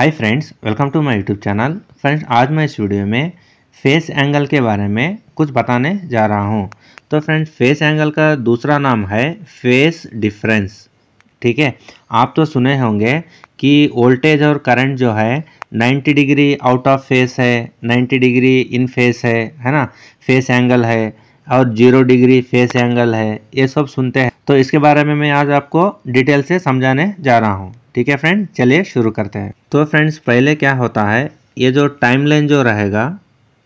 hi friends welcome to my YouTube channel friends आज मैं इस वीडियो में फेस एंगल के बारे में कुछ बताने जा रहा हूं तो फ्रेंड्स फेस एंगल का दूसरा नाम है फेस डिफरेंस ठीक है आप तो सुने होंगे कि वोल्टेज और करंट जो है 90 डिग्री आउट ऑफ फेस है 90 डिग्री इन फेस है है ना फेस एंगल है और जीरो डिग्री फेस एंगल है ये सब सुनते हैं तो इसके बारे में मैं आज आपको डिटेल से समझाने जा रहा हूँ ठीक है फ्रेंड चलिए शुरू करते हैं तो फ्रेंड्स पहले क्या होता है ये जो टाइम लाइन जो रहेगा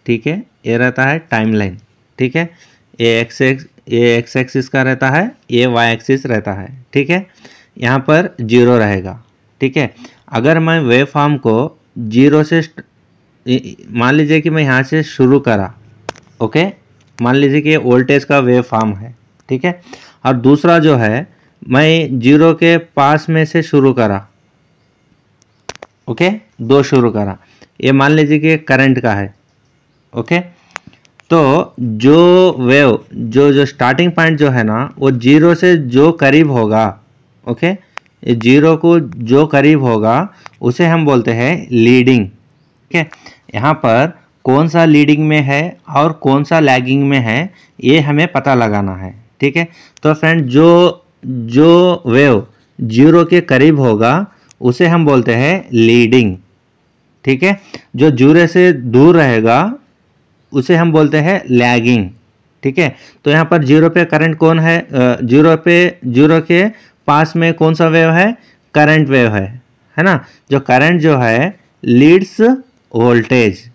ठीक है ये रहता है टाइम लाइन ठीक है ये एक्स एक्स ये एक्स एक्सिस का रहता है ये वाई एक्सिस रहता है ठीक है यहाँ पर जीरो रहेगा ठीक है अगर मैं वेव फॉर्म को जीरो से मान लीजिए कि मैं यहाँ से शुरू करा ओके मान लीजिए कि ये वोल्टेज का वेव फार्म है ठीक है और दूसरा जो है मैं जीरो के पास में से शुरू करा ओके दो शुरू करा ये मान लीजिए कि करंट का है ओके तो जो वेव जो जो स्टार्टिंग पॉइंट जो है ना वो जीरो से जो करीब होगा ओके जीरो को जो करीब होगा उसे हम बोलते हैं लीडिंग ठीक है यहाँ पर कौन सा लीडिंग में है और कौन सा लैगिंग में है ये हमें पता लगाना है ठीक है तो फ्रेंड जो जो वेव जीरो के करीब होगा उसे हम बोलते हैं लीडिंग ठीक है जो जूरे से दूर रहेगा उसे हम बोलते हैं लैगिंग ठीक है तो यहाँ पर जीरो पे करंट कौन है जीरो पे जीरो के पास में कौन सा वेव है करंट वेव है है ना जो करंट जो है लीड्स वोल्टेज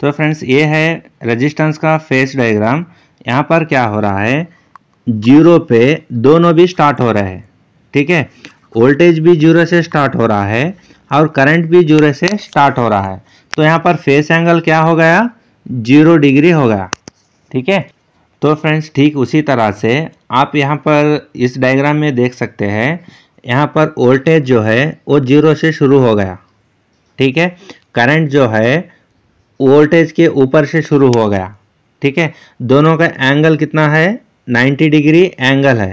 तो फ्रेंड्स ये है रेजिस्टेंस का फेस डायग्राम यहाँ पर क्या हो रहा है जीरो पे दोनों भी स्टार्ट हो रहे हैं ठीक है वोल्टेज भी जीरो से स्टार्ट हो रहा है और करंट भी जीरो से स्टार्ट हो रहा है तो यहाँ पर फेस एंगल क्या हो गया जीरो डिग्री हो गया ठीक है तो फ्रेंड्स ठीक उसी तरह से आप यहाँ पर इस डायग्राम में देख सकते हैं यहाँ पर वोल्टेज जो है वो जीरो से शुरू हो गया ठीक है करंट जो है वोल्टेज के ऊपर से शुरू हो गया ठीक है दोनों का एंगल कितना है 90 डिग्री एंगल है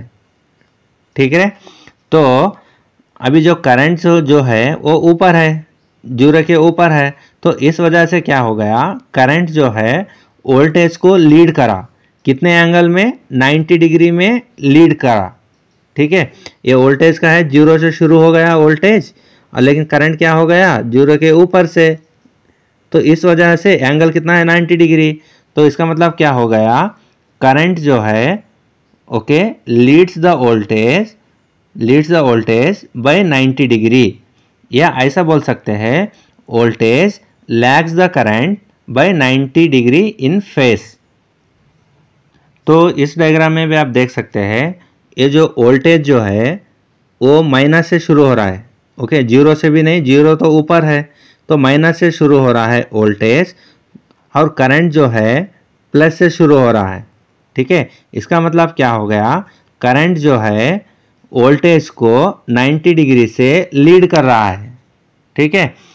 ठीक है तो अभी जो करंट जो है वो ऊपर है जूरे के ऊपर है तो इस वजह से क्या हो गया करंट जो है वोल्टेज को लीड करा कितने एंगल में 90 डिग्री में लीड करा ठीक है ये वोल्टेज का है जीरो से शुरू हो गया वोल्टेज और लेकिन करंट क्या हो गया जीरो के ऊपर से तो इस वजह से एंगल कितना है 90 डिग्री तो इसका मतलब क्या हो गया करंट जो है okay leads the voltage leads the voltage by 90 degree या ऐसा बोल सकते हैं voltage lags the current by 90 degree in phase तो इस डायग्राम में भी आप देख सकते हैं ये जो वोल्टेज जो है वो माइनस से शुरू हो रहा है ओके जीरो से भी नहीं जीरो तो ऊपर है तो माइनस से शुरू हो रहा है वोल्टेज और करंट जो है प्लस से शुरू हो रहा है ठीक है इसका मतलब क्या हो गया करंट जो है वोल्टेज को 90 डिग्री से लीड कर रहा है ठीक है